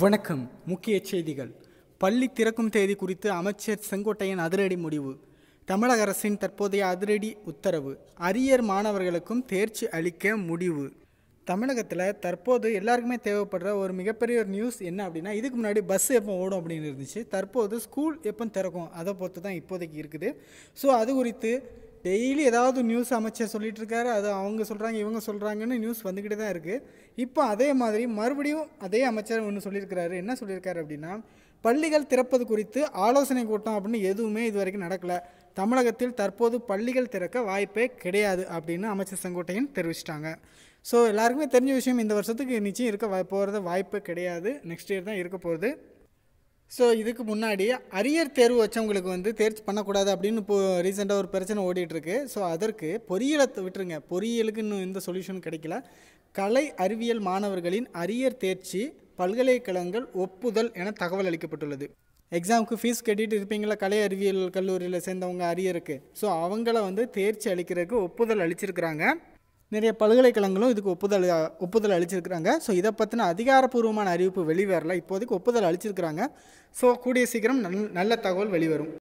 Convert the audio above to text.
வணக்கம் முக்கிய செய்திகள் பள்ளி திறக்கும் தேதி குறித்து அமைச்சர் செங்கோட்டையன் அதிரடி முடிவு தமிழக அரசின் தற்போதைய அதிரடி உத்தரவு அரியர் மாணவர்களுக்கும் தேர்ச்சி அளிக்க முடிவு தமிழகத்தில் தற்போது எல்லாருக்குமே தேவைப்படுற ஒரு மிகப்பெரிய ஒரு நியூஸ் என்ன அப்படின்னா இதுக்கு முன்னாடி பஸ் எப்போ ஓடும் அப்படின்னு இருந்துச்சு தற்போது ஸ்கூல் எப்போ திறக்கும் அதை பொறுத்து தான் இப்போதைக்கு இருக்குது ஸோ அது குறித்து டெய்லி ஏதாவது நியூஸ் அமைச்சர் சொல்லிட்டு இருக்காரு அது அவங்க சொல்கிறாங்க இவங்க சொல்கிறாங்கன்னு நியூஸ் வந்துக்கிட்டு தான் இருக்குது இப்போ அதே மாதிரி மறுபடியும் அதே அமைச்சர் ஒன்று சொல்லியிருக்கிறாரு என்ன சொல்லியிருக்காரு அப்படின்னா பள்ளிகள் திறப்பது குறித்து ஆலோசனை கூட்டம் அப்படின்னு எதுவுமே இது வரைக்கும் நடக்கலை தமிழகத்தில் தற்போது பள்ளிகள் திறக்க வாய்ப்பே கிடையாது அப்படின்னு அமைச்சர் செங்கோட்டையன் தெரிவிச்சிட்டாங்க ஸோ எல்லாருக்குமே தெரிஞ்ச விஷயம் இந்த வருஷத்துக்கு நிச்சயம் இருக்க போகிறது வாய்ப்பு கிடையாது நெக்ஸ்ட் இயர் தான் இருக்க போகிறது ஸோ இதுக்கு முன்னாடி அரியர் தேர்வு வச்சவங்களுக்கு வந்து தேர்ச்சி பண்ணக்கூடாது அப்படின்னு இப்போ ரீசெண்டாக ஒரு பிரச்சனை ஓடிட்டுருக்கு ஸோ அதற்கு பொறியியலை விட்டுருங்க பொறியியலுக்கு இன்னும் எந்த சொல்யூஷன் கிடைக்கல கலை அறிவியல் மாணவர்களின் அரியர் தேர்ச்சி பல்கலைக்கழகங்கள் ஒப்புதல் என தகவல் அளிக்கப்பட்டுள்ளது எக்ஸாமுக்கு ஃபீஸ் கட்டிட்டு இருப்பீங்களா கலை அறிவியல் கல்லூரியில் சேர்ந்தவங்க அரியருக்கு ஸோ அவங்கள வந்து தேர்ச்சி அளிக்கிறதுக்கு ஒப்புதல் அளிச்சிருக்கிறாங்க நிறைய பல்கலைக்கழகங்களும் இதுக்கு ஒப்புதல் ஒப்புதல் அளிச்சிருக்கிறாங்க ஸோ இதை பற்றின அதிகாரப்பூர்வமான அறிவிப்பு வெளிவரல இப்போதைக்கு ஒப்புதல் அளிச்சிருக்கிறாங்க ஸோ கூடிய சீக்கிரம் நல் நல்ல தகவல் வெளிவரும்